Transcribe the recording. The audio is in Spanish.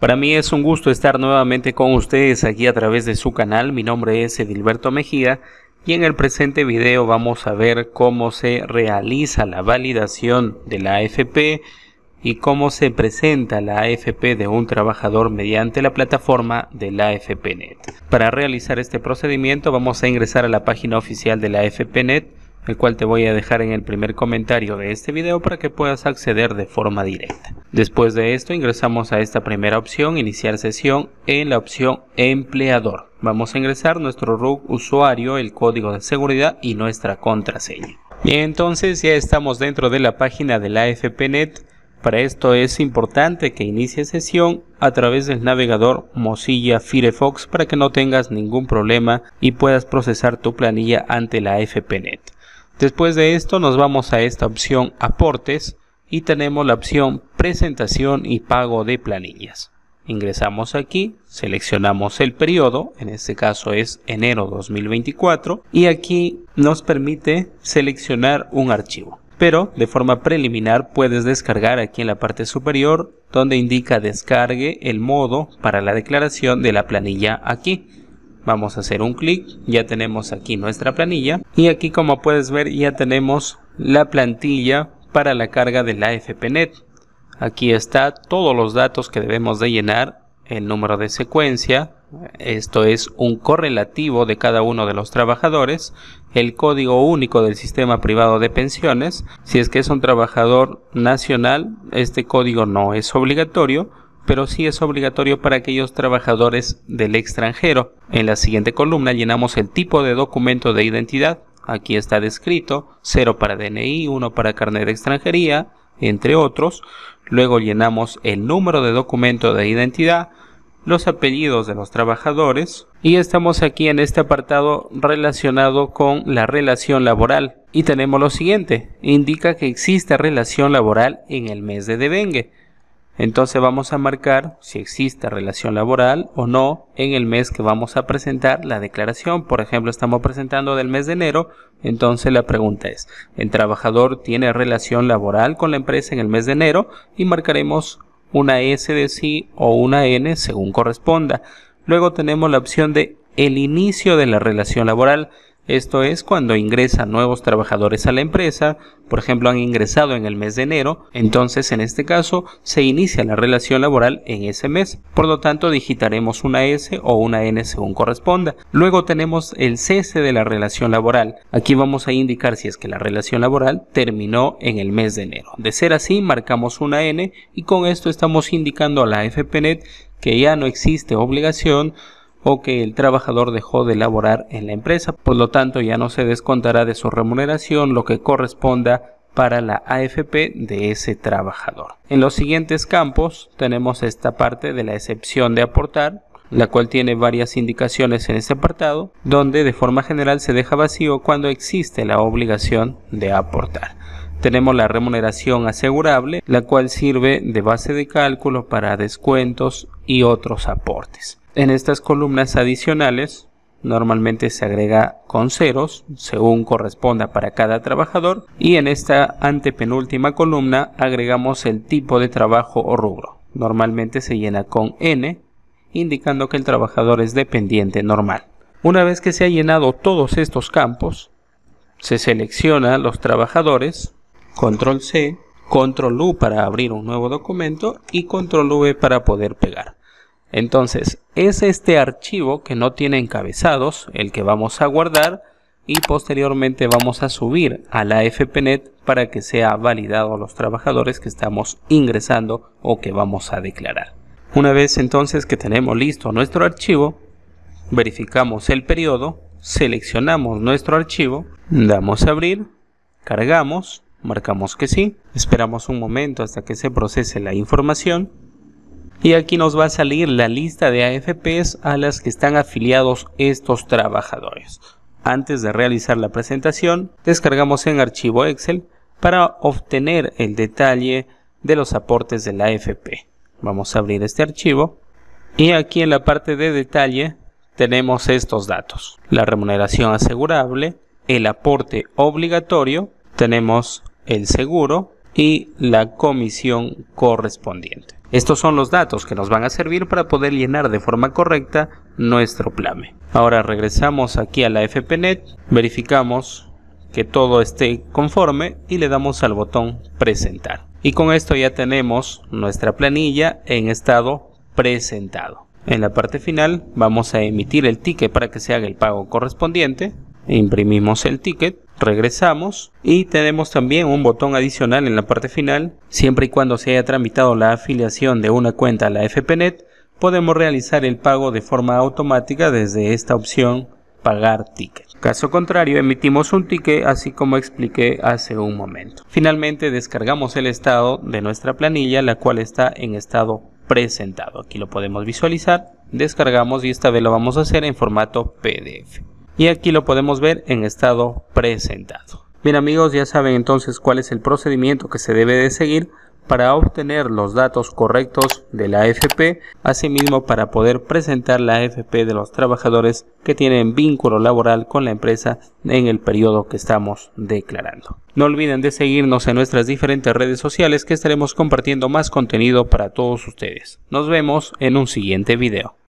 Para mí es un gusto estar nuevamente con ustedes aquí a través de su canal. Mi nombre es Edilberto Mejía y en el presente video vamos a ver cómo se realiza la validación de la AFP y cómo se presenta la AFP de un trabajador mediante la plataforma de la AFPNet. Para realizar este procedimiento vamos a ingresar a la página oficial de la AFPNet el cual te voy a dejar en el primer comentario de este video para que puedas acceder de forma directa. Después de esto ingresamos a esta primera opción, iniciar sesión, en la opción empleador. Vamos a ingresar nuestro rub usuario, el código de seguridad y nuestra contraseña. Bien, entonces ya estamos dentro de la página de la AFPNet. Para esto es importante que inicie sesión a través del navegador Mozilla Firefox para que no tengas ningún problema y puedas procesar tu planilla ante la FPNet. Después de esto nos vamos a esta opción aportes y tenemos la opción presentación y pago de planillas. Ingresamos aquí, seleccionamos el periodo, en este caso es enero 2024, y aquí nos permite seleccionar un archivo. Pero de forma preliminar puedes descargar aquí en la parte superior donde indica descargue el modo para la declaración de la planilla aquí. Vamos a hacer un clic, ya tenemos aquí nuestra planilla y aquí como puedes ver ya tenemos la plantilla para la carga de la FPNet. Aquí está todos los datos que debemos de llenar, el número de secuencia, esto es un correlativo de cada uno de los trabajadores, el código único del sistema privado de pensiones, si es que es un trabajador nacional, este código no es obligatorio, pero sí es obligatorio para aquellos trabajadores del extranjero. En la siguiente columna llenamos el tipo de documento de identidad. Aquí está descrito 0 para DNI, 1 para carnet de extranjería, entre otros. Luego llenamos el número de documento de identidad, los apellidos de los trabajadores y estamos aquí en este apartado relacionado con la relación laboral y tenemos lo siguiente, indica que existe relación laboral en el mes de devengue. Entonces vamos a marcar si existe relación laboral o no en el mes que vamos a presentar la declaración. Por ejemplo, estamos presentando del mes de enero, entonces la pregunta es, ¿el trabajador tiene relación laboral con la empresa en el mes de enero? Y marcaremos una S de sí o una N según corresponda. Luego tenemos la opción de el inicio de la relación laboral. Esto es cuando ingresan nuevos trabajadores a la empresa, por ejemplo han ingresado en el mes de enero, entonces en este caso se inicia la relación laboral en ese mes, por lo tanto digitaremos una S o una N según corresponda. Luego tenemos el cese de la relación laboral, aquí vamos a indicar si es que la relación laboral terminó en el mes de enero. De ser así marcamos una N y con esto estamos indicando a la FPNet que ya no existe obligación o que el trabajador dejó de laborar en la empresa, por lo tanto ya no se descontará de su remuneración lo que corresponda para la AFP de ese trabajador. En los siguientes campos tenemos esta parte de la excepción de aportar, la cual tiene varias indicaciones en este apartado, donde de forma general se deja vacío cuando existe la obligación de aportar. Tenemos la remuneración asegurable, la cual sirve de base de cálculo para descuentos y otros aportes. En estas columnas adicionales normalmente se agrega con ceros según corresponda para cada trabajador y en esta antepenúltima columna agregamos el tipo de trabajo o rubro. Normalmente se llena con N indicando que el trabajador es dependiente normal. Una vez que se ha llenado todos estos campos, se selecciona los trabajadores, control C, control U para abrir un nuevo documento y control V para poder pegar. Entonces, es este archivo que no tiene encabezados el que vamos a guardar y posteriormente vamos a subir a la FPNet para que sea validado a los trabajadores que estamos ingresando o que vamos a declarar. Una vez entonces que tenemos listo nuestro archivo, verificamos el periodo, seleccionamos nuestro archivo, damos a abrir, cargamos, marcamos que sí, esperamos un momento hasta que se procese la información y aquí nos va a salir la lista de AFPs a las que están afiliados estos trabajadores. Antes de realizar la presentación, descargamos en archivo Excel para obtener el detalle de los aportes de la AFP. Vamos a abrir este archivo y aquí en la parte de detalle tenemos estos datos. La remuneración asegurable, el aporte obligatorio, tenemos el seguro, y la comisión correspondiente. Estos son los datos que nos van a servir para poder llenar de forma correcta nuestro PLAME. Ahora regresamos aquí a la FPNet, verificamos que todo esté conforme y le damos al botón presentar. Y con esto ya tenemos nuestra planilla en estado presentado. En la parte final vamos a emitir el ticket para que se haga el pago correspondiente. Imprimimos el ticket regresamos y tenemos también un botón adicional en la parte final. Siempre y cuando se haya tramitado la afiliación de una cuenta a la FPNet, podemos realizar el pago de forma automática desde esta opción pagar ticket. Caso contrario, emitimos un ticket así como expliqué hace un momento. Finalmente, descargamos el estado de nuestra planilla, la cual está en estado presentado. Aquí lo podemos visualizar, descargamos y esta vez lo vamos a hacer en formato PDF y aquí lo podemos ver en estado presentado. Bien amigos, ya saben entonces cuál es el procedimiento que se debe de seguir para obtener los datos correctos de la AFP, asimismo para poder presentar la AFP de los trabajadores que tienen vínculo laboral con la empresa en el periodo que estamos declarando. No olviden de seguirnos en nuestras diferentes redes sociales que estaremos compartiendo más contenido para todos ustedes. Nos vemos en un siguiente video.